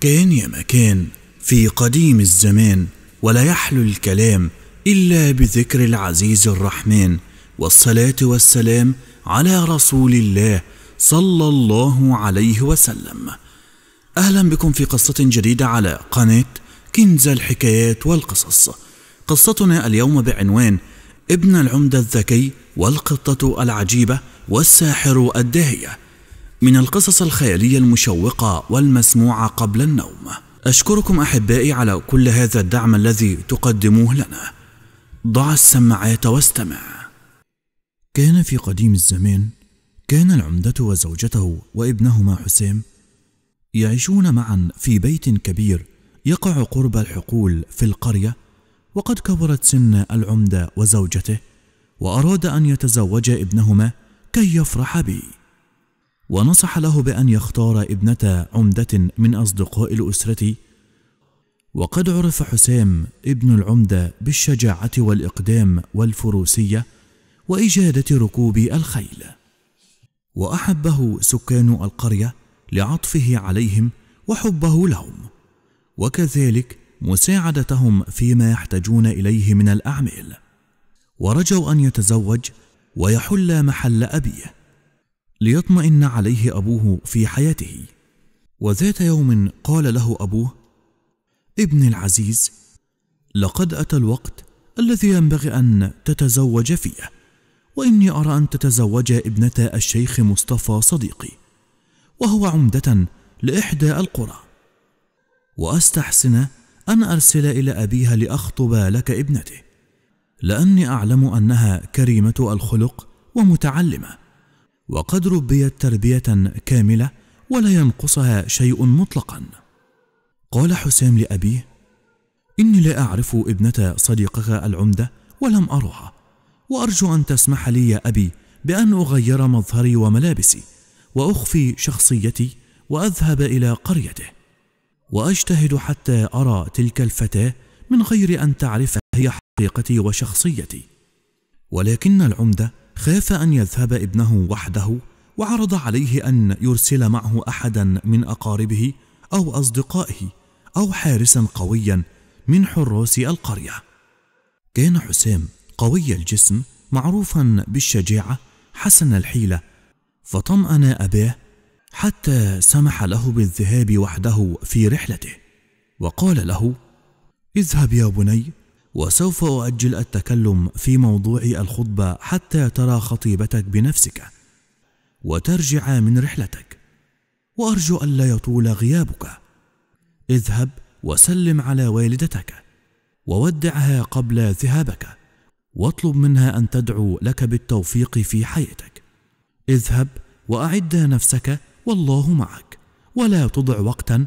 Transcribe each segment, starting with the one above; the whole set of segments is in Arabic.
كان يا مكان في قديم الزمان ولا يحلو الكلام إلا بذكر العزيز الرحمن والصلاة والسلام على رسول الله صلى الله عليه وسلم أهلا بكم في قصة جديدة على قناة كنز الحكايات والقصص قصتنا اليوم بعنوان ابن العمدة الذكي والقطة العجيبة والساحر الداهية من القصص الخيالية المشوقة والمسموعة قبل النوم أشكركم أحبائي على كل هذا الدعم الذي تقدموه لنا ضع السماعات واستمع كان في قديم الزمان كان العمدة وزوجته وابنهما حسام يعيشون معا في بيت كبير يقع قرب الحقول في القرية وقد كبرت سن العمدة وزوجته وأراد أن يتزوج ابنهما كي يفرح به ونصح له بأن يختار ابنة عمدة من أصدقاء الأسرة وقد عرف حسام ابن العمدة بالشجاعة والإقدام والفروسية وإجادة ركوب الخيل وأحبه سكان القرية لعطفه عليهم وحبه لهم وكذلك مساعدتهم فيما يحتاجون إليه من الأعمال ورجوا أن يتزوج ويحل محل أبيه ليطمئن عليه أبوه في حياته وذات يوم قال له أبوه ابن العزيز لقد أتى الوقت الذي ينبغي أن تتزوج فيه وإني أرى أن تتزوج ابنة الشيخ مصطفى صديقي وهو عمدة لإحدى القرى وأستحسن أن أرسل إلى أبيها لأخطب لك ابنته لأني أعلم أنها كريمة الخلق ومتعلمة وقد ربيت تربيه كامله ولا ينقصها شيء مطلقا قال حسام لابيه اني لا اعرف ابنه صديقك العمده ولم ارها وارجو ان تسمح لي يا ابي بان اغير مظهري وملابسي واخفي شخصيتي واذهب الى قريته واجتهد حتى ارى تلك الفتاه من غير ان تعرف هي حقيقتي وشخصيتي ولكن العمده خاف أن يذهب ابنه وحده وعرض عليه أن يرسل معه أحدا من أقاربه أو أصدقائه أو حارسا قويا من حراس القرية كان حسام قوي الجسم معروفا بالشجاعة حسن الحيلة فطمأن أباه حتى سمح له بالذهاب وحده في رحلته وقال له اذهب يا بني وسوف أؤجل التكلم في موضوع الخطبة حتى ترى خطيبتك بنفسك وترجع من رحلتك وأرجو ألا يطول غيابك اذهب وسلم على والدتك وودعها قبل ذهابك واطلب منها أن تدعو لك بالتوفيق في حياتك اذهب وأعد نفسك والله معك ولا تضع وقتا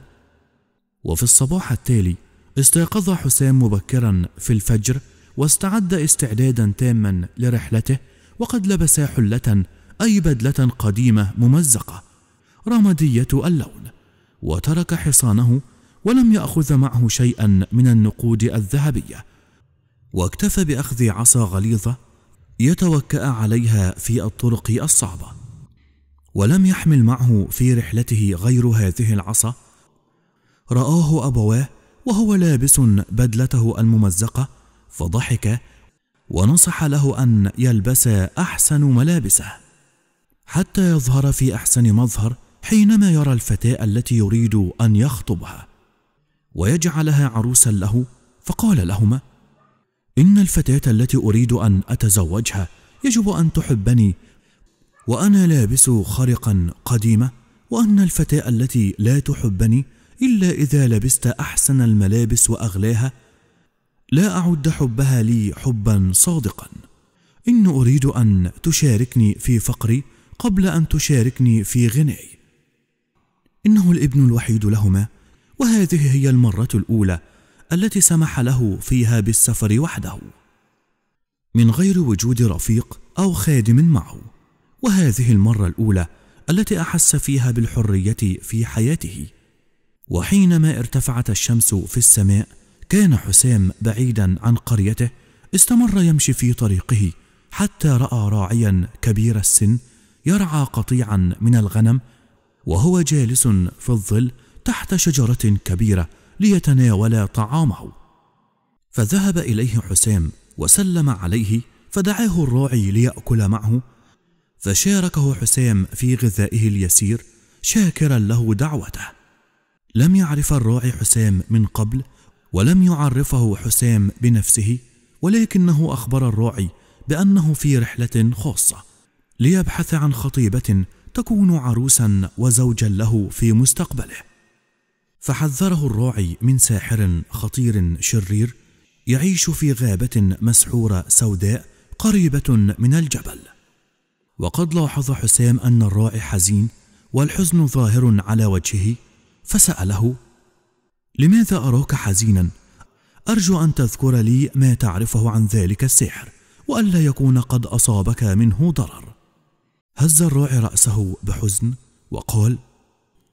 وفي الصباح التالي استيقظ حسام مبكرا في الفجر واستعد استعدادا تاما لرحلته وقد لبس حلة أي بدلة قديمة ممزقة رمادية اللون وترك حصانه ولم يأخذ معه شيئا من النقود الذهبية واكتفى بأخذ عصا غليظة يتوكأ عليها في الطرق الصعبة ولم يحمل معه في رحلته غير هذه العصا رآه أبواه وهو لابس بدلته الممزقه فضحك ونصح له ان يلبس احسن ملابسه حتى يظهر في احسن مظهر حينما يرى الفتاه التي يريد ان يخطبها ويجعلها عروسا له فقال لهما ان الفتاه التي اريد ان اتزوجها يجب ان تحبني وانا لابس خرقا قديمه وان الفتاه التي لا تحبني الا اذا لبست احسن الملابس واغلاها لا اعد حبها لي حبا صادقا ان اريد ان تشاركني في فقري قبل ان تشاركني في غناي انه الابن الوحيد لهما وهذه هي المره الاولى التي سمح له فيها بالسفر وحده من غير وجود رفيق او خادم معه وهذه المره الاولى التي احس فيها بالحريه في حياته وحينما ارتفعت الشمس في السماء كان حسام بعيدا عن قريته استمر يمشي في طريقه حتى راى راعيا كبير السن يرعى قطيعا من الغنم وهو جالس في الظل تحت شجره كبيره ليتناول طعامه فذهب اليه حسام وسلم عليه فدعاه الراعي ليأكل معه فشاركه حسام في غذائه اليسير شاكرا له دعوته لم يعرف الراعي حسام من قبل ولم يعرفه حسام بنفسه ولكنه أخبر الراعي بأنه في رحلة خاصة ليبحث عن خطيبة تكون عروسا وزوجا له في مستقبله فحذره الراعي من ساحر خطير شرير يعيش في غابة مسحورة سوداء قريبة من الجبل وقد لاحظ حسام أن الراعي حزين والحزن ظاهر على وجهه فسأله لماذا أراك حزينا؟ أرجو أن تذكر لي ما تعرفه عن ذلك السحر وألا يكون قد أصابك منه ضرر هز الراعي رأسه بحزن وقال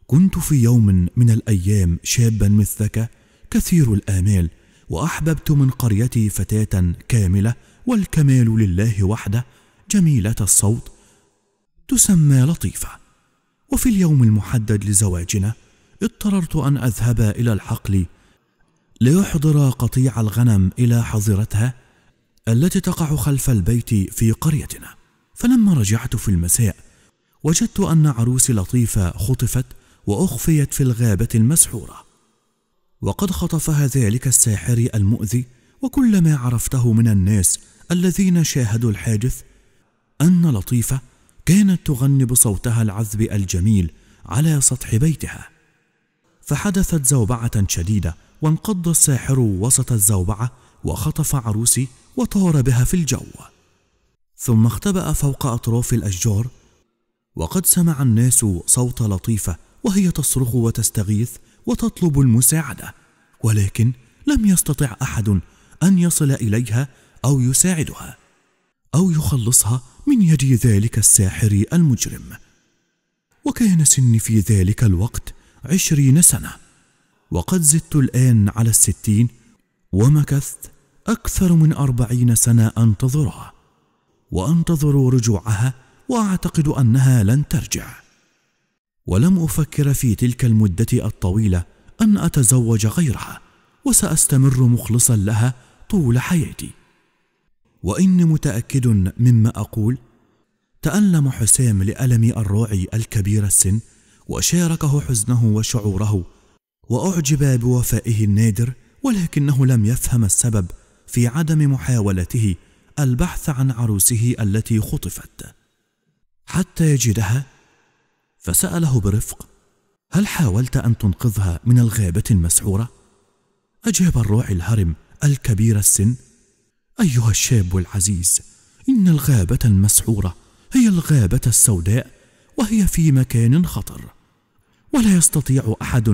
كنت في يوم من الأيام شابا مثلك كثير الآمال وأحببت من قريتي فتاة كاملة والكمال لله وحده جميلة الصوت تسمى لطيفة وفي اليوم المحدد لزواجنا اضطررت أن أذهب إلى الحقل ليحضر قطيع الغنم إلى حظيرتها التي تقع خلف البيت في قريتنا فلما رجعت في المساء وجدت أن عروسي لطيفة خطفت وأخفيت في الغابة المسحورة وقد خطفها ذلك الساحر المؤذي وكل ما عرفته من الناس الذين شاهدوا الحادث أن لطيفة كانت تغني بصوتها العذب الجميل على سطح بيتها فحدثت زوبعة شديدة وانقض الساحر وسط الزوبعة وخطف عروسي وطار بها في الجو ثم اختبأ فوق أطراف الأشجار وقد سمع الناس صوت لطيفة وهي تصرخ وتستغيث وتطلب المساعدة ولكن لم يستطع أحد أن يصل إليها أو يساعدها أو يخلصها من يد ذلك الساحر المجرم وكان سني في ذلك الوقت عشرين سنة وقد زدت الآن على الستين ومكثت أكثر من أربعين سنة أنتظرها وأنتظر رجوعها وأعتقد أنها لن ترجع ولم أفكر في تلك المدة الطويلة أن أتزوج غيرها وسأستمر مخلصا لها طول حياتي وإني متأكد مما أقول تألم حسام لألم الراعي الكبير السن وشاركه حزنه وشعوره واعجب بوفائه النادر ولكنه لم يفهم السبب في عدم محاولته البحث عن عروسه التي خطفت حتى يجدها فساله برفق هل حاولت ان تنقذها من الغابه المسحوره اجاب الراعي الهرم الكبير السن ايها الشاب العزيز ان الغابه المسحوره هي الغابه السوداء وهي في مكان خطر ولا يستطيع احد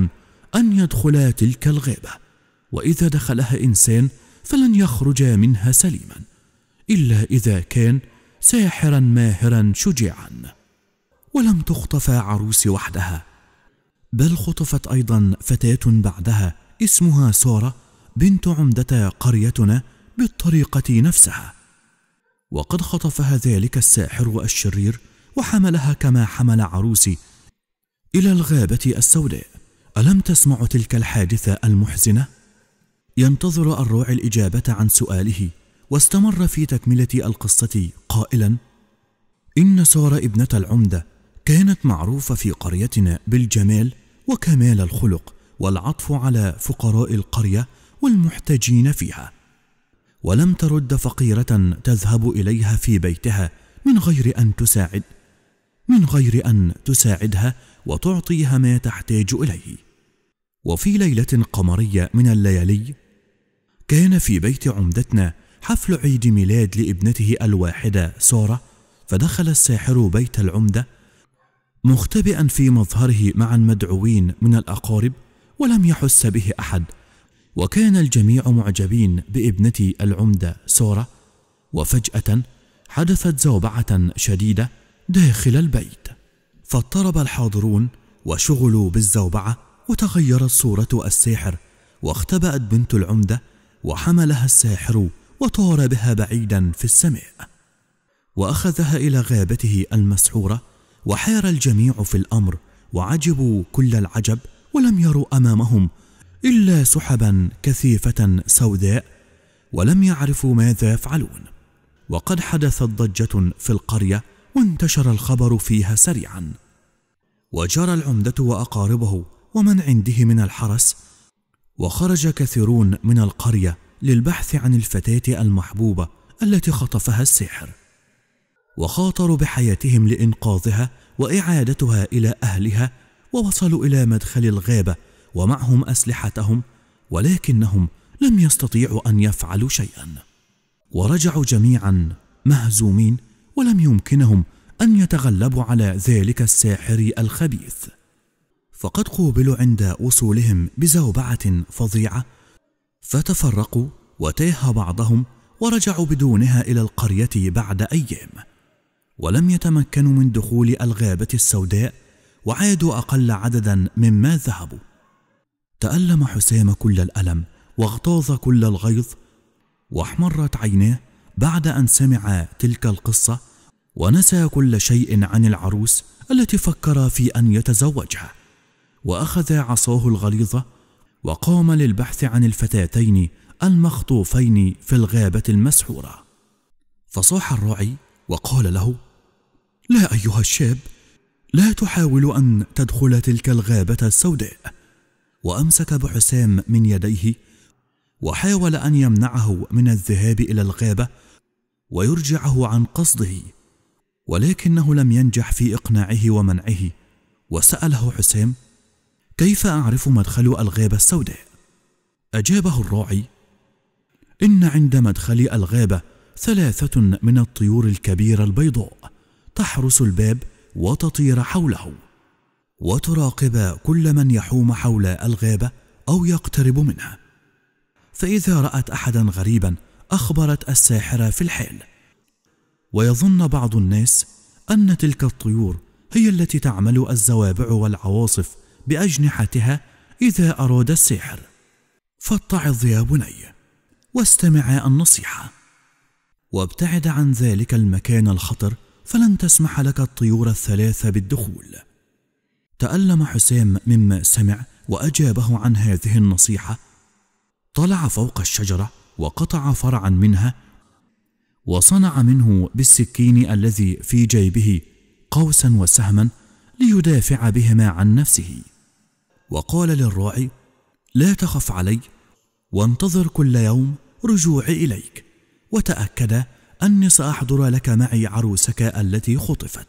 ان يدخل تلك الغابه واذا دخلها انسان فلن يخرج منها سليما الا اذا كان ساحرا ماهرا شجاعا ولم تخطف عروس وحدها بل خطفت ايضا فتاه بعدها اسمها ساره بنت عمده قريتنا بالطريقه نفسها وقد خطفها ذلك الساحر الشرير وحملها كما حمل عروسي إلى الغابة السوداء ألم تسمع تلك الحادثة المحزنة؟ ينتظر الروع الإجابة عن سؤاله واستمر في تكملة القصة قائلا إن سارة ابنة العمدة كانت معروفة في قريتنا بالجمال وكمال الخلق والعطف على فقراء القرية والمحتجين فيها ولم ترد فقيرة تذهب إليها في بيتها من غير أن تساعد من غير أن تساعدها وتعطيها ما تحتاج إليه وفي ليلة قمرية من الليالي كان في بيت عمدتنا حفل عيد ميلاد لابنته الواحدة سارة فدخل الساحر بيت العمدة مختبئا في مظهره مع المدعوين من الأقارب ولم يحس به أحد وكان الجميع معجبين بابنتي العمدة سارة وفجأة حدثت زوبعة شديدة داخل البيت فاضطرب الحاضرون وشغلوا بالزوبعة وتغيرت صورة الساحر واختبأت بنت العمدة وحملها الساحر وطار بها بعيدا في السماء وأخذها إلى غابته المسحورة وحار الجميع في الأمر وعجبوا كل العجب ولم يروا أمامهم إلا سحبا كثيفة سوداء ولم يعرفوا ماذا يفعلون وقد حدثت ضجة في القرية وانتشر الخبر فيها سريعا وجرى العمدة وأقاربه ومن عنده من الحرس وخرج كثيرون من القرية للبحث عن الفتاة المحبوبة التي خطفها السحر وخاطروا بحياتهم لإنقاذها وإعادتها إلى أهلها ووصلوا إلى مدخل الغابة ومعهم أسلحتهم ولكنهم لم يستطيعوا أن يفعلوا شيئا ورجعوا جميعا مهزومين ولم يمكنهم أن يتغلبوا على ذلك الساحر الخبيث فقد قوبلوا عند وصولهم بزوبعة فظيعة فتفرقوا وتاه بعضهم ورجعوا بدونها إلى القرية بعد أيام ولم يتمكنوا من دخول الغابة السوداء وعادوا أقل عددا مما ذهبوا تألم حسام كل الألم واغتاظ كل الغيظ واحمرت عيناه بعد أن سمع تلك القصة ونسى كل شيء عن العروس التي فكر في أن يتزوجها وأخذ عصاه الغليظة وقام للبحث عن الفتاتين المخطوفين في الغابة المسحورة فصاح الراعي وقال له لا أيها الشاب لا تحاول أن تدخل تلك الغابة السوداء وأمسك بحسام من يديه وحاول أن يمنعه من الذهاب إلى الغابة ويرجعه عن قصده ولكنه لم ينجح في اقناعه ومنعه وساله حسام كيف اعرف مدخل الغابه السوداء اجابه الراعي ان عند مدخل الغابه ثلاثه من الطيور الكبيره البيضاء تحرس الباب وتطير حوله وتراقب كل من يحوم حول الغابه او يقترب منها فاذا رات احدا غريبا أخبرت الساحرة في الحال ويظن بعض الناس أن تلك الطيور هي التي تعمل الزوابع والعواصف بأجنحتها إذا أراد الساحر فاتعظ يا بني واستمع النصيحة وابتعد عن ذلك المكان الخطر فلن تسمح لك الطيور الثلاثة بالدخول تألم حسام مما سمع وأجابه عن هذه النصيحة طلع فوق الشجرة وقطع فرعا منها وصنع منه بالسكين الذي في جيبه قوسا وسهما ليدافع بهما عن نفسه وقال للراعي لا تخف علي وانتظر كل يوم رجوعي اليك وتاكد اني ساحضر لك معي عروسك التي خطفت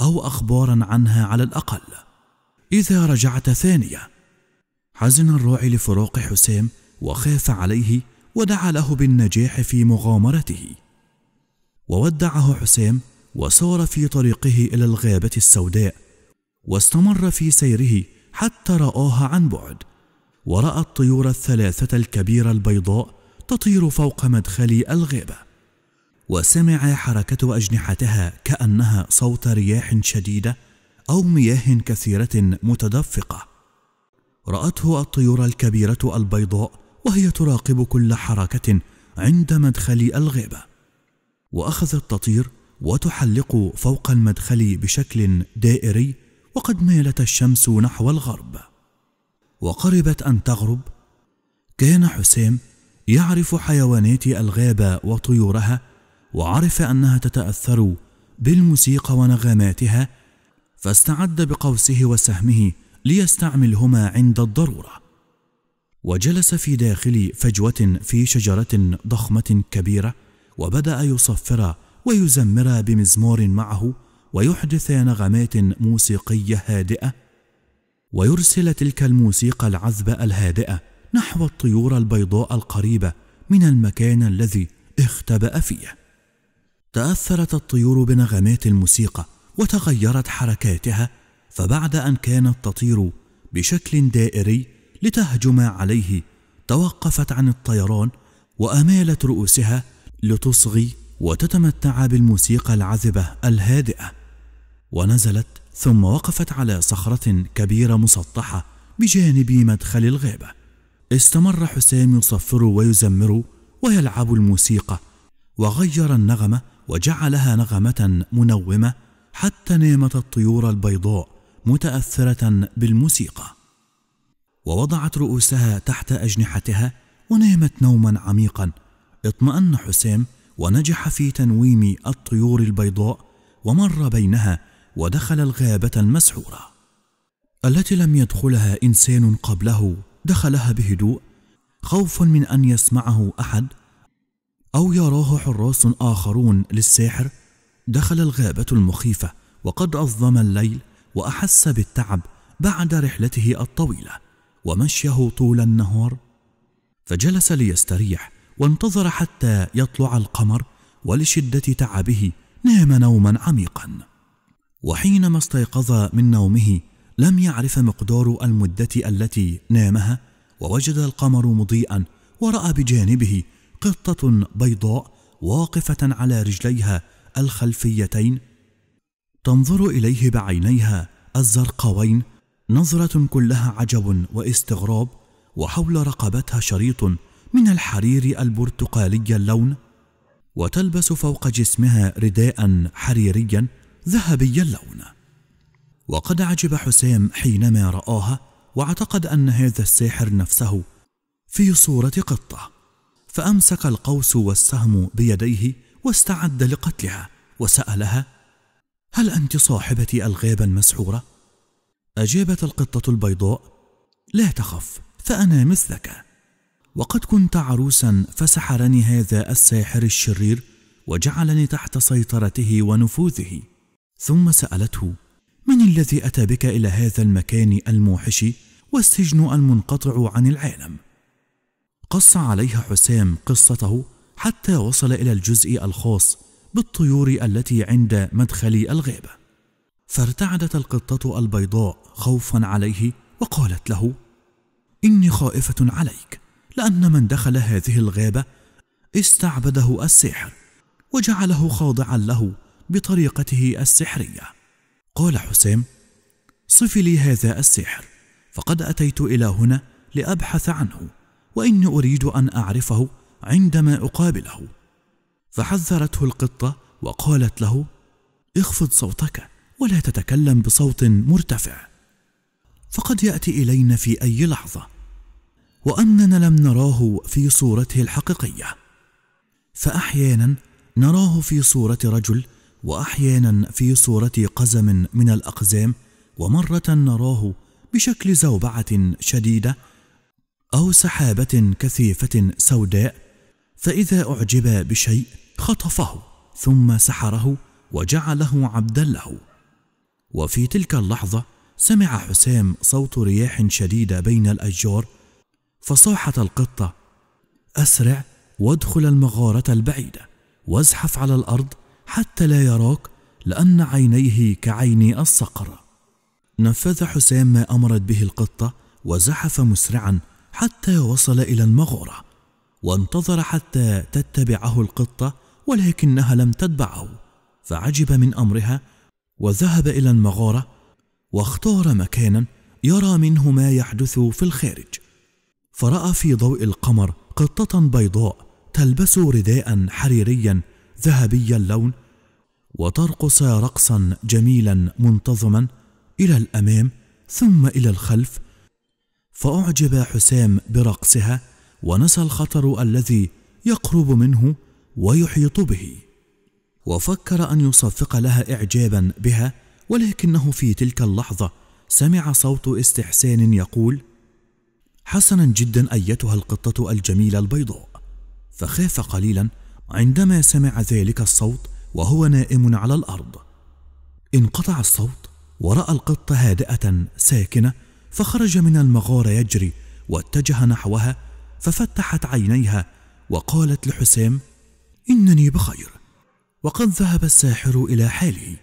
او اخبارا عنها على الاقل اذا رجعت ثانيه حزن الراعي لفراق حسام وخاف عليه ودعا له بالنجاح في مغامرته وودعه حسام وسار في طريقه الى الغابه السوداء واستمر في سيره حتى راها عن بعد وراى الطيور الثلاثه الكبيره البيضاء تطير فوق مدخل الغابه وسمع حركه اجنحتها كانها صوت رياح شديده او مياه كثيره متدفقه راته الطيور الكبيره البيضاء وهي تراقب كل حركة عند مدخل الغابة وأخذت تطير وتحلق فوق المدخل بشكل دائري وقد ميلت الشمس نحو الغرب وقربت أن تغرب كان حسام يعرف حيوانات الغابة وطيورها وعرف أنها تتأثر بالموسيقى ونغماتها فاستعد بقوسه وسهمه ليستعملهما عند الضروره وجلس في داخل فجوة في شجرة ضخمة كبيرة وبدأ يصفر ويزمر بمزمور معه ويحدث نغمات موسيقية هادئة ويرسل تلك الموسيقى العذبة الهادئة نحو الطيور البيضاء القريبة من المكان الذي اختبأ فيه تأثرت الطيور بنغمات الموسيقى وتغيرت حركاتها فبعد أن كانت تطير بشكل دائري لتهجم عليه توقفت عن الطيران وأمالت رؤوسها لتصغي وتتمتع بالموسيقى العذبة الهادئة ونزلت ثم وقفت على صخرة كبيرة مسطحة بجانب مدخل الغابة استمر حسام يصفر ويزمر ويلعب الموسيقى وغير النغمة وجعلها نغمة منومة حتى نامت الطيور البيضاء متأثرة بالموسيقى ووضعت رؤوسها تحت أجنحتها ونامت نوما عميقا اطمأن حسام ونجح في تنويم الطيور البيضاء ومر بينها ودخل الغابة المسحورة التي لم يدخلها إنسان قبله دخلها بهدوء خوف من أن يسمعه أحد أو يراه حراس آخرون للساحر دخل الغابة المخيفة وقد أظلم الليل وأحس بالتعب بعد رحلته الطويلة ومشيه طول النهار فجلس ليستريح وانتظر حتى يطلع القمر ولشده تعبه نام نوما عميقا وحينما استيقظ من نومه لم يعرف مقدار المده التي نامها ووجد القمر مضيئا وراى بجانبه قطه بيضاء واقفه على رجليها الخلفيتين تنظر اليه بعينيها الزرقاوين نظرة كلها عجب واستغراب وحول رقبتها شريط من الحرير البرتقالي اللون وتلبس فوق جسمها رداء حريريا ذهبي اللون وقد عجب حسام حينما رآها واعتقد أن هذا الساحر نفسه في صورة قطة فأمسك القوس والسهم بيديه واستعد لقتلها وسألها هل أنت صاحبتي الغابة المسحورة؟ أجابت القطة البيضاء: لا تخف فأنا مثلك، وقد كنت عروسا فسحرني هذا الساحر الشرير وجعلني تحت سيطرته ونفوذه، ثم سألته: من الذي أتى بك إلى هذا المكان الموحش والسجن المنقطع عن العالم؟ قص عليها حسام قصته حتى وصل إلى الجزء الخاص بالطيور التي عند مدخل الغابة. فارتعدت القطة البيضاء خوفا عليه وقالت له إني خائفة عليك لأن من دخل هذه الغابة استعبده السحر وجعله خاضعا له بطريقته السحرية قال حسام صف لي هذا السحر فقد أتيت إلى هنا لأبحث عنه وإني أريد أن أعرفه عندما أقابله فحذرته القطة وقالت له اخفض صوتك ولا تتكلم بصوت مرتفع فقد ياتي الينا في اي لحظه واننا لم نراه في صورته الحقيقيه فاحيانا نراه في صوره رجل واحيانا في صوره قزم من الاقزام ومره نراه بشكل زوبعه شديده او سحابه كثيفه سوداء فاذا اعجب بشيء خطفه ثم سحره وجعله عبدا له وفي تلك اللحظة سمع حسام صوت رياح شديدة بين الأشجار فصاحت القطة أسرع وادخل المغارة البعيدة وازحف على الأرض حتى لا يراك لأن عينيه كعيني الصقر نفذ حسام ما أمرت به القطة وزحف مسرعا حتى وصل إلى المغارة وانتظر حتى تتبعه القطة ولكنها لم تتبعه فعجب من أمرها وذهب إلى المغارة واختار مكانا يرى منه ما يحدث في الخارج فرأى في ضوء القمر قطة بيضاء تلبس رداء حريريا ذهبي اللون وترقص رقصا جميلا منتظما إلى الأمام ثم إلى الخلف فأعجب حسام برقصها ونسى الخطر الذي يقرب منه ويحيط به وفكر أن يصفق لها إعجابا بها ولكنه في تلك اللحظة سمع صوت استحسان يقول حسنا جدا أيتها القطة الجميلة البيضاء فخاف قليلا عندما سمع ذلك الصوت وهو نائم على الأرض انقطع الصوت ورأى القطة هادئة ساكنة فخرج من المغارة يجري واتجه نحوها ففتحت عينيها وقالت لحسام إنني بخير وقد ذهب الساحر إلى حالي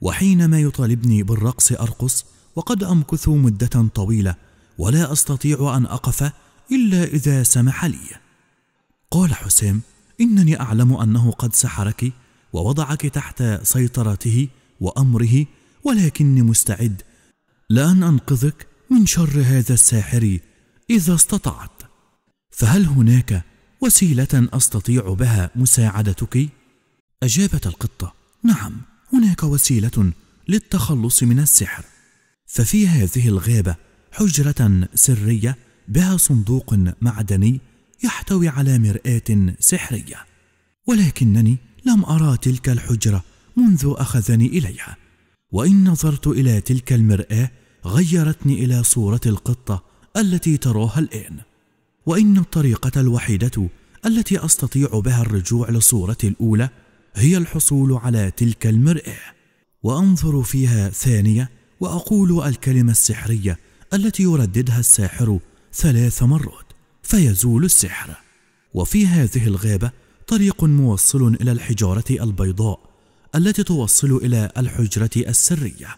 وحينما يطالبني بالرقص أرقص وقد أمكث مدة طويلة ولا أستطيع أن أقف إلا إذا سمح لي قال حسام إنني أعلم أنه قد سحرك ووضعك تحت سيطرته وأمره ولكني مستعد لأن أنقذك من شر هذا الساحر إذا استطعت فهل هناك وسيلة أستطيع بها مساعدتك؟ أجابت القطة: نعم، هناك وسيلة للتخلص من السحر، ففي هذه الغابة حجرة سرية بها صندوق معدني يحتوي على مرآة سحرية، ولكنني لم أرى تلك الحجرة منذ أخذني إليها، وإن نظرت إلى تلك المرآة غيرتني إلى صورة القطة التي تراها الآن، وإن الطريقة الوحيدة التي أستطيع بها الرجوع لصورتي الأولى هي الحصول على تلك المرآة وأنظر فيها ثانية وأقول الكلمة السحرية التي يرددها الساحر ثلاث مرات فيزول السحر وفي هذه الغابة طريق موصل إلى الحجارة البيضاء التي توصل إلى الحجرة السرية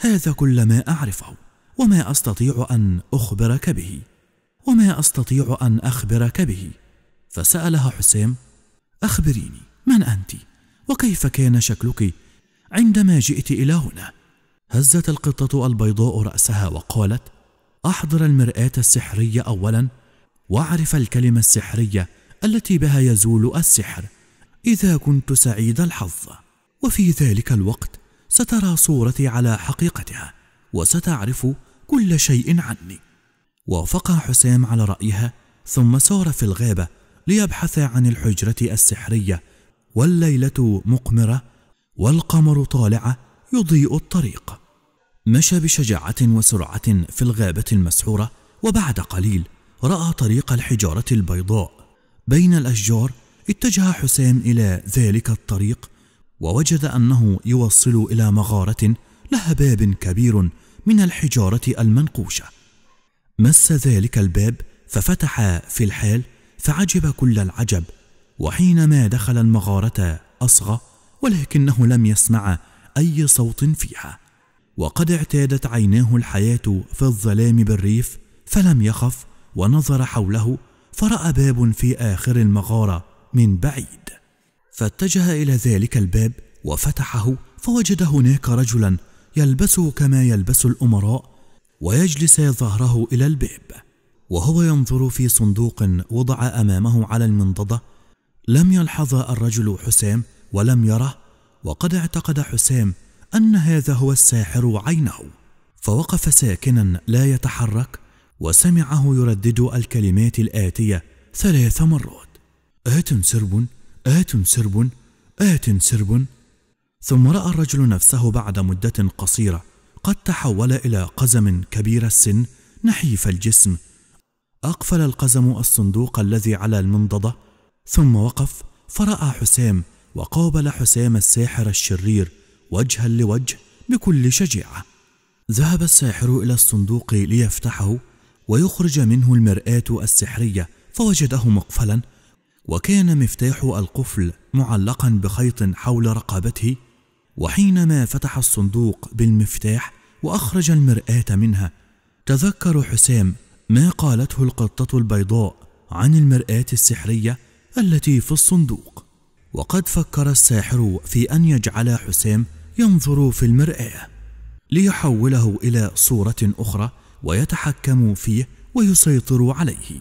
هذا كل ما أعرفه وما أستطيع أن أخبرك به وما أستطيع أن أخبرك به فسألها حسام أخبريني من أنت؟ وكيف كان شكلك عندما جئت إلى هنا؟ هزت القطة البيضاء رأسها وقالت: أحضر المرآة السحرية أولا، واعرف الكلمة السحرية التي بها يزول السحر، إذا كنت سعيد الحظ، وفي ذلك الوقت سترى صورتي على حقيقتها، وستعرف كل شيء عني. وافق حسام على رأيها، ثم سار في الغابة ليبحث عن الحجرة السحرية والليله مقمره والقمر طالعه يضيء الطريق مشى بشجاعه وسرعه في الغابه المسحوره وبعد قليل راى طريق الحجاره البيضاء بين الاشجار اتجه حسام الى ذلك الطريق ووجد انه يوصل الى مغاره لها باب كبير من الحجاره المنقوشه مس ذلك الباب ففتح في الحال فعجب كل العجب وحينما دخل المغارة أصغى ولكنه لم يسمع أي صوت فيها وقد اعتادت عيناه الحياة في الظلام بالريف فلم يخف ونظر حوله فرأى باب في آخر المغارة من بعيد فاتجه إلى ذلك الباب وفتحه فوجد هناك رجلا يلبس كما يلبس الأمراء ويجلس ظهره إلى الباب وهو ينظر في صندوق وضع أمامه على المنضدة لم يلحظ الرجل حسام ولم يره وقد اعتقد حسام أن هذا هو الساحر عينه فوقف ساكنا لا يتحرك وسمعه يردد الكلمات الآتية ثلاث مرات آت سرب آت سرب آت سرب ثم رأى الرجل نفسه بعد مدة قصيرة قد تحول إلى قزم كبير السن نحيف الجسم أقفل القزم الصندوق الذي على المنضدة ثم وقف فرأى حسام وقابل حسام الساحر الشرير وجها لوجه بكل شجاعة ذهب الساحر إلى الصندوق ليفتحه ويخرج منه المرآة السحرية فوجده مقفلا وكان مفتاح القفل معلقا بخيط حول رقبته وحينما فتح الصندوق بالمفتاح وأخرج المرآة منها تذكر حسام ما قالته القطة البيضاء عن المرآة السحرية التي في الصندوق وقد فكر الساحر في أن يجعل حسام ينظر في المرآة ليحوله إلى صورة أخرى ويتحكم فيه ويسيطر عليه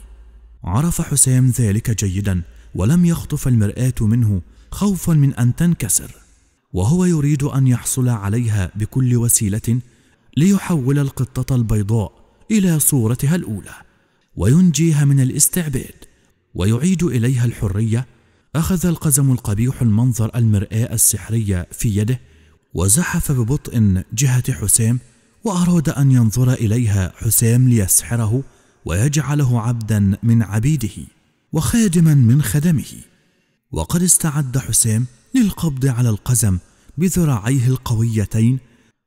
عرف حسام ذلك جيدا ولم يخطف المرآة منه خوفا من أن تنكسر وهو يريد أن يحصل عليها بكل وسيلة ليحول القطة البيضاء إلى صورتها الأولى وينجيها من الاستعباد ويعيد إليها الحرية أخذ القزم القبيح المنظر المرآة السحرية في يده وزحف ببطء جهة حسام وأراد أن ينظر إليها حسام ليسحره ويجعله عبدا من عبيده وخادما من خدمه وقد استعد حسام للقبض على القزم بذراعيه القويتين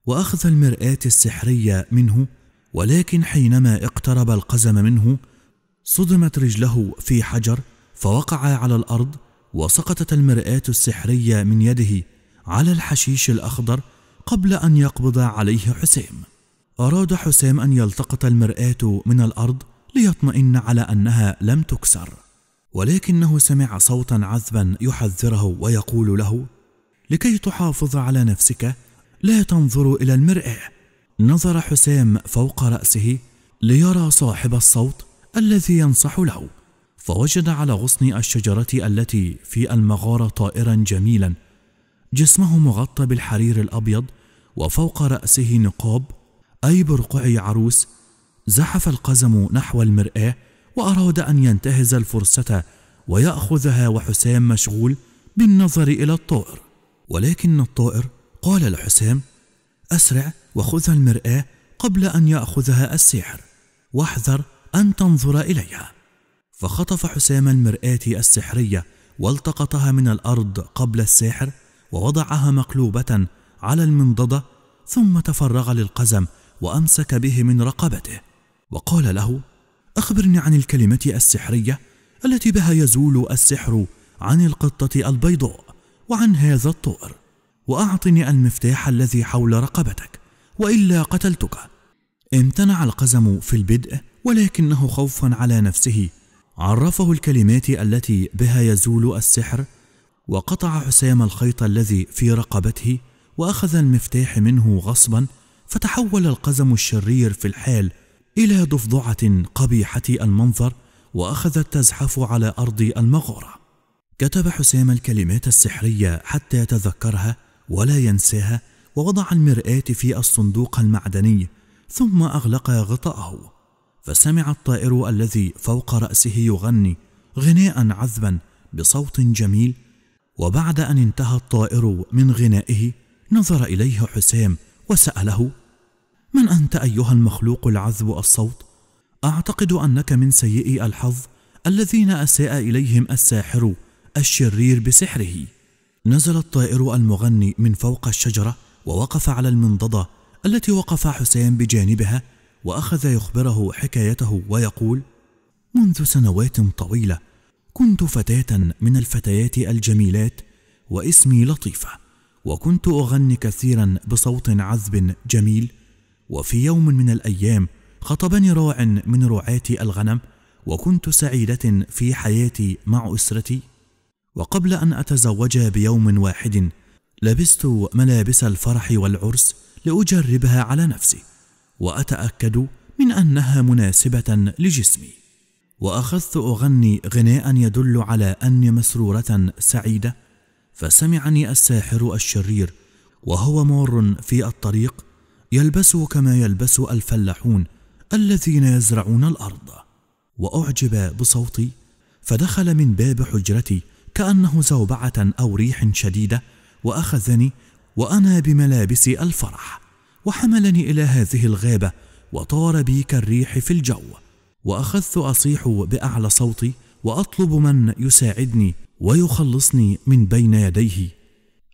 وأخذ المرآة السحرية منه ولكن حينما اقترب القزم منه صدمت رجله في حجر فوقع على الارض وسقطت المراه السحريه من يده على الحشيش الاخضر قبل ان يقبض عليه حسام اراد حسام ان يلتقط المراه من الارض ليطمئن على انها لم تكسر ولكنه سمع صوتا عذبا يحذره ويقول له لكي تحافظ على نفسك لا تنظر الى المراه نظر حسام فوق راسه ليرى صاحب الصوت الذي ينصح له فوجد على غصن الشجرة التي في المغارة طائرا جميلا جسمه مغطى بالحرير الأبيض وفوق رأسه نقاب أي برقع عروس زحف القزم نحو المرآة وأراد أن ينتهز الفرصة ويأخذها وحسام مشغول بالنظر إلى الطائر ولكن الطائر قال لحسام أسرع وخذ المرآة قبل أن يأخذها السحر واحذر أن تنظر إليها فخطف حسام المرآة السحرية والتقطها من الأرض قبل الساحر ووضعها مقلوبة على المنضدة ثم تفرغ للقزم وأمسك به من رقبته وقال له أخبرني عن الكلمة السحرية التي بها يزول السحر عن القطة البيضاء وعن هذا الطائر وأعطني المفتاح الذي حول رقبتك وإلا قتلتك امتنع القزم في البدء ولكنه خوفا على نفسه عرفه الكلمات التي بها يزول السحر وقطع حسام الخيط الذي في رقبته واخذ المفتاح منه غصبا فتحول القزم الشرير في الحال الى ضفدعه قبيحه المنظر واخذت تزحف على ارض المغاره كتب حسام الكلمات السحريه حتى يتذكرها ولا ينساها ووضع المراه في الصندوق المعدني ثم اغلق غطاءه فسمع الطائر الذي فوق رأسه يغني غناء عذبا بصوت جميل وبعد أن انتهى الطائر من غنائه نظر إليه حسام وسأله من أنت أيها المخلوق العذب الصوت؟ أعتقد أنك من سيئي الحظ الذين أساء إليهم الساحر الشرير بسحره نزل الطائر المغني من فوق الشجرة ووقف على المنضدة التي وقف حسام بجانبها واخذ يخبره حكايته ويقول منذ سنوات طويله كنت فتاه من الفتيات الجميلات واسمي لطيفه وكنت اغني كثيرا بصوت عذب جميل وفي يوم من الايام خطبني راع من رعاه الغنم وكنت سعيده في حياتي مع اسرتي وقبل ان اتزوج بيوم واحد لبست ملابس الفرح والعرس لاجربها على نفسي وأتأكد من أنها مناسبة لجسمي وأخذت أغني غناء يدل على أني مسرورة سعيدة فسمعني الساحر الشرير وهو مار في الطريق يلبس كما يلبس الفلاحون الذين يزرعون الأرض وأعجب بصوتي فدخل من باب حجرتي كأنه زوبعة أو ريح شديدة وأخذني وأنا بملابس الفرح وحملني إلى هذه الغابة وطار بي كالريح في الجو وأخذت أصيح بأعلى صوتي وأطلب من يساعدني ويخلصني من بين يديه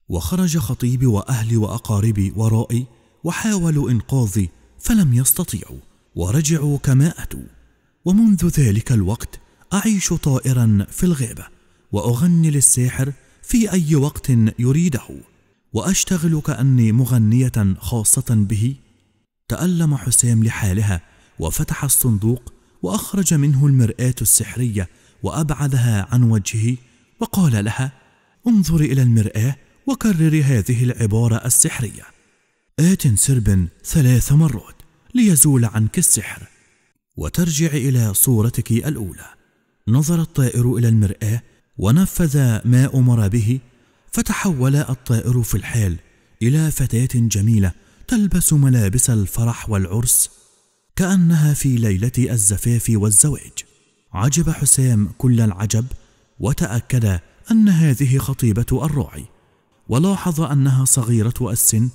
وخرج خطيبي وأهلي وأقاربي ورائي وحاولوا إنقاذي فلم يستطيعوا ورجعوا كما أتوا ومنذ ذلك الوقت أعيش طائرا في الغابة وأغني للساحر في أي وقت يريده وأشتغل كأني مغنية خاصة به تألم حسام لحالها وفتح الصندوق وأخرج منه المرآة السحرية وأبعدها عن وجهه وقال لها انظري إلى المرآة وكرري هذه العبارة السحرية آت سرب ثلاث مرات ليزول عنك السحر وترجع إلى صورتك الأولى نظر الطائر إلى المرآة ونفذ ما أمر به فتحول الطائر في الحال إلى فتاة جميلة تلبس ملابس الفرح والعرس كأنها في ليلة الزفاف والزواج عجب حسام كل العجب وتأكد أن هذه خطيبة الراعي ولاحظ أنها صغيرة السن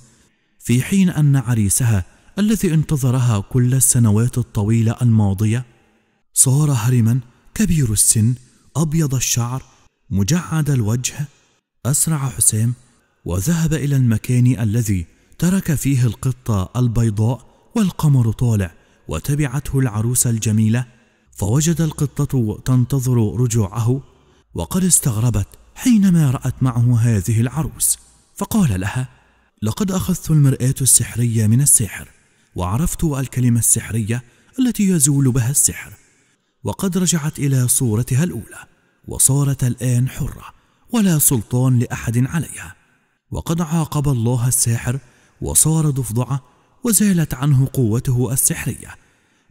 في حين أن عريسها الذي انتظرها كل السنوات الطويلة الماضية صار هرما كبير السن أبيض الشعر مجعد الوجه أسرع حسام وذهب إلى المكان الذي ترك فيه القطة البيضاء والقمر طالع وتبعته العروس الجميلة فوجد القطة تنتظر رجوعه وقد استغربت حينما رأت معه هذه العروس فقال لها لقد أخذت المرآة السحرية من الساحر وعرفت الكلمة السحرية التي يزول بها السحر وقد رجعت إلى صورتها الأولى وصارت الآن حرة ولا سلطان لاحد عليها وقد عاقب الله الساحر وصار ضفدعه وزالت عنه قوته السحريه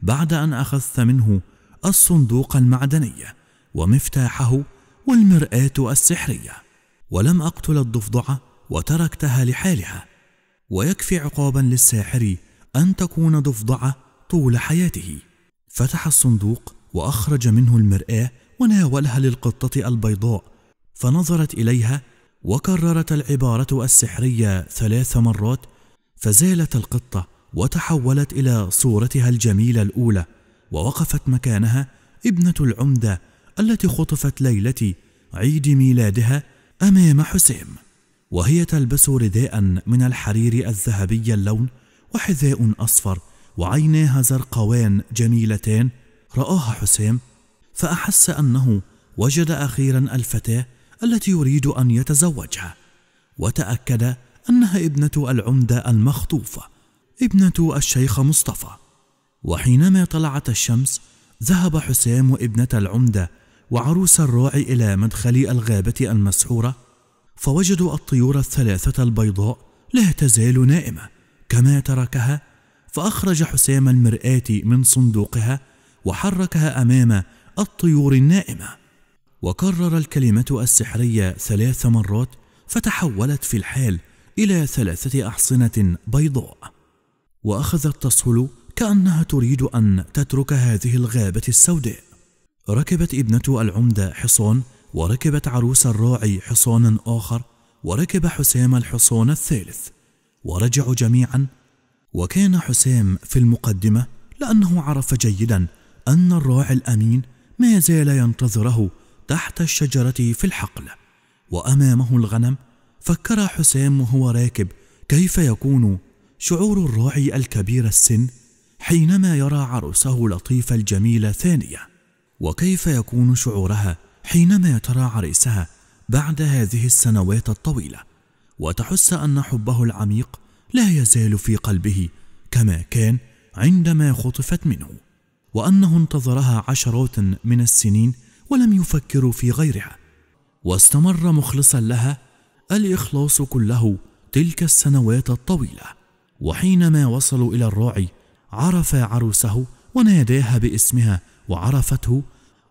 بعد ان اخذت منه الصندوق المعدني ومفتاحه والمراه السحريه ولم اقتل الضفدعه وتركتها لحالها ويكفي عقابا للساحر ان تكون ضفدعه طول حياته فتح الصندوق واخرج منه المراه وناولها للقطه البيضاء فنظرت إليها وكررت العبارة السحرية ثلاث مرات فزالت القطة وتحولت إلى صورتها الجميلة الأولى ووقفت مكانها ابنة العمدة التي خطفت ليلة عيد ميلادها أمام حسام وهي تلبس رداء من الحرير الذهبي اللون وحذاء أصفر وعيناها زرقوان جميلتان رآها حسام فأحس أنه وجد أخيرا الفتاة التي يريد أن يتزوجها وتأكد أنها ابنة العمدة المخطوفة ابنة الشيخ مصطفى وحينما طلعت الشمس ذهب حسام وابنه العمدة وعروس الراعي إلى مدخل الغابة المسحورة فوجدوا الطيور الثلاثة البيضاء لا تزال نائمة كما تركها فأخرج حسام المرآة من صندوقها وحركها أمام الطيور النائمه وكرر الكلمة السحرية ثلاث مرات فتحولت في الحال إلى ثلاثة أحصنة بيضاء وأخذت تصهل كأنها تريد أن تترك هذه الغابة السوداء ركبت ابنة العمدة حصان وركبت عروس الراعي حصانا آخر وركب حسام الحصان الثالث ورجعوا جميعا وكان حسام في المقدمة لأنه عرف جيدا أن الراعي الأمين ما زال ينتظره تحت الشجرة في الحقل وأمامه الغنم فكر حسام وهو راكب كيف يكون شعور الراعي الكبير السن حينما يرى عروسه لطيفة الجميلة ثانية وكيف يكون شعورها حينما ترى عريسها بعد هذه السنوات الطويلة وتحس أن حبه العميق لا يزال في قلبه كما كان عندما خطفت منه وأنه انتظرها عشرات من السنين ولم يفكروا في غيرها واستمر مخلصا لها الإخلاص كله تلك السنوات الطويلة وحينما وصلوا إلى الراعي عرف عروسه وناداها باسمها وعرفته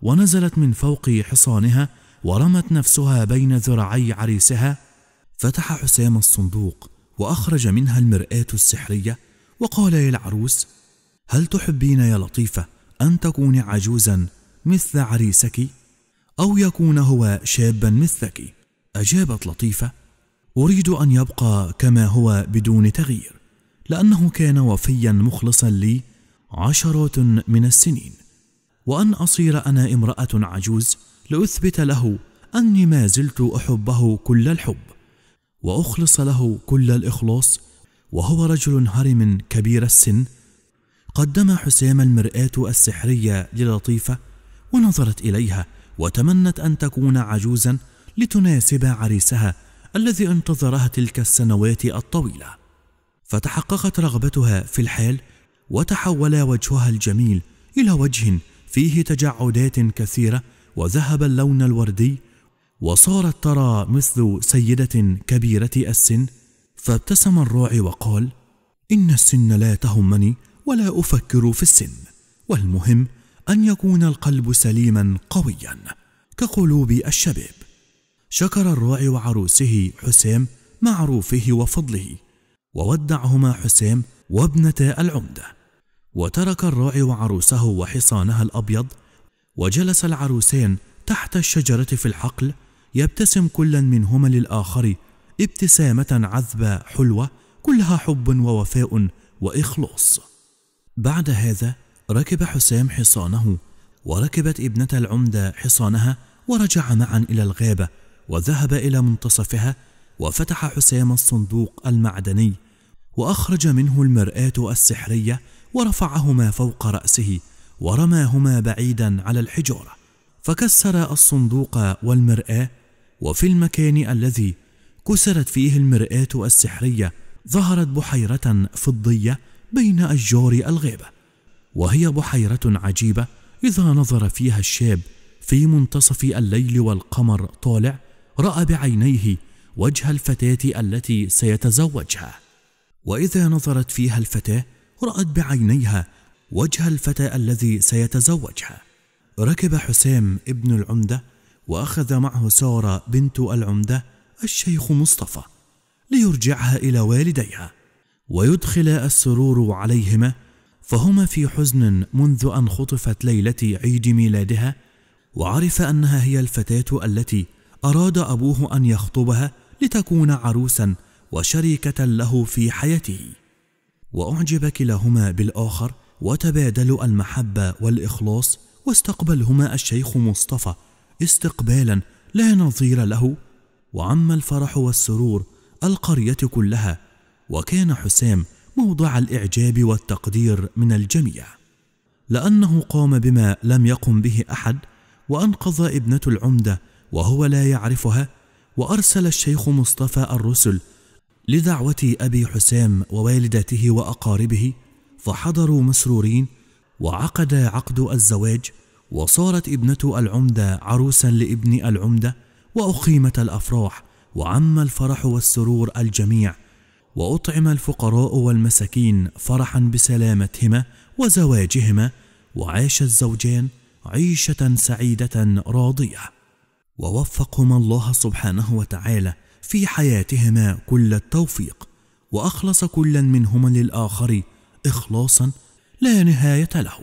ونزلت من فوق حصانها ورمت نفسها بين ذراعي عريسها فتح حسام الصندوق وأخرج منها المرآة السحرية وقال للعروس هل تحبين يا لطيفة أن تكوني عجوزا مثل عريسك أو يكون هو شابا مثلك أجابت لطيفة أريد أن يبقى كما هو بدون تغيير لأنه كان وفيا مخلصا لي عشرات من السنين وأن أصير أنا امرأة عجوز لأثبت له أني ما زلت أحبه كل الحب وأخلص له كل الإخلاص وهو رجل هرم كبير السن قدم حسام المرآة السحرية للطيفة ونظرت إليها وتمنت أن تكون عجوزا لتناسب عريسها الذي انتظرها تلك السنوات الطويلة فتحققت رغبتها في الحال وتحول وجهها الجميل إلى وجه فيه تجعدات كثيرة وذهب اللون الوردي وصارت ترى مثل سيدة كبيرة السن فابتسم الراعي وقال إن السن لا تهمني ولا أفكر في السن والمهم ان يكون القلب سليما قويا كقلوب الشباب شكر الراعي وعروسه حسام معروفه وفضله وودعهما حسام وابنتا العمدة وترك الراعي وعروسه وحصانها الأبيض وجلس العروسان تحت الشجرة في الحقل يبتسم كلا منهما للآخر ابتسامة عذبة حلوة كلها حب ووفاء وإخلاص بعد هذا ركب حسام حصانه وركبت ابنة العمدة حصانها ورجع معا إلى الغابة وذهب إلى منتصفها وفتح حسام الصندوق المعدني وأخرج منه المرآة السحرية ورفعهما فوق رأسه ورماهما بعيدا على الحجارة فكسر الصندوق والمرآة وفي المكان الذي كسرت فيه المرآة السحرية ظهرت بحيرة فضية بين أشجار الغابة وهي بحيرة عجيبة إذا نظر فيها الشاب في منتصف الليل والقمر طالع رأى بعينيه وجه الفتاة التي سيتزوجها وإذا نظرت فيها الفتاة رأت بعينيها وجه الفتى الذي سيتزوجها ركب حسام ابن العمدة وأخذ معه سارة بنت العمدة الشيخ مصطفى ليرجعها إلى والديها ويدخل السرور عليهما فهما في حزن منذ أن خطفت ليلة عيد ميلادها وعرف أنها هي الفتاة التي أراد أبوه أن يخطبها لتكون عروسا وشريكة له في حياته وأعجب كلاهما بالآخر وتبادلوا المحبة والإخلاص واستقبلهما الشيخ مصطفى استقبالا لا نظير له وعم الفرح والسرور القرية كلها وكان حسام موضع الاعجاب والتقدير من الجميع لانه قام بما لم يقم به احد وانقذ ابنه العمده وهو لا يعرفها وارسل الشيخ مصطفى الرسل لدعوه ابي حسام ووالدته واقاربه فحضروا مسرورين وعقد عقد الزواج وصارت ابنه العمده عروسا لابن العمده واقيمت الافراح وعم الفرح والسرور الجميع واطعم الفقراء والمساكين فرحا بسلامتهما وزواجهما وعاش الزوجان عيشه سعيده راضيه ووفقهما الله سبحانه وتعالى في حياتهما كل التوفيق واخلص كلا منهما للاخر اخلاصا لا نهايه له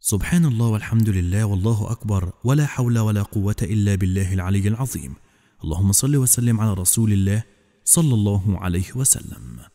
سبحان الله والحمد لله والله اكبر ولا حول ولا قوه الا بالله العلي العظيم اللهم صل وسلم على رسول الله صلى الله عليه وسلم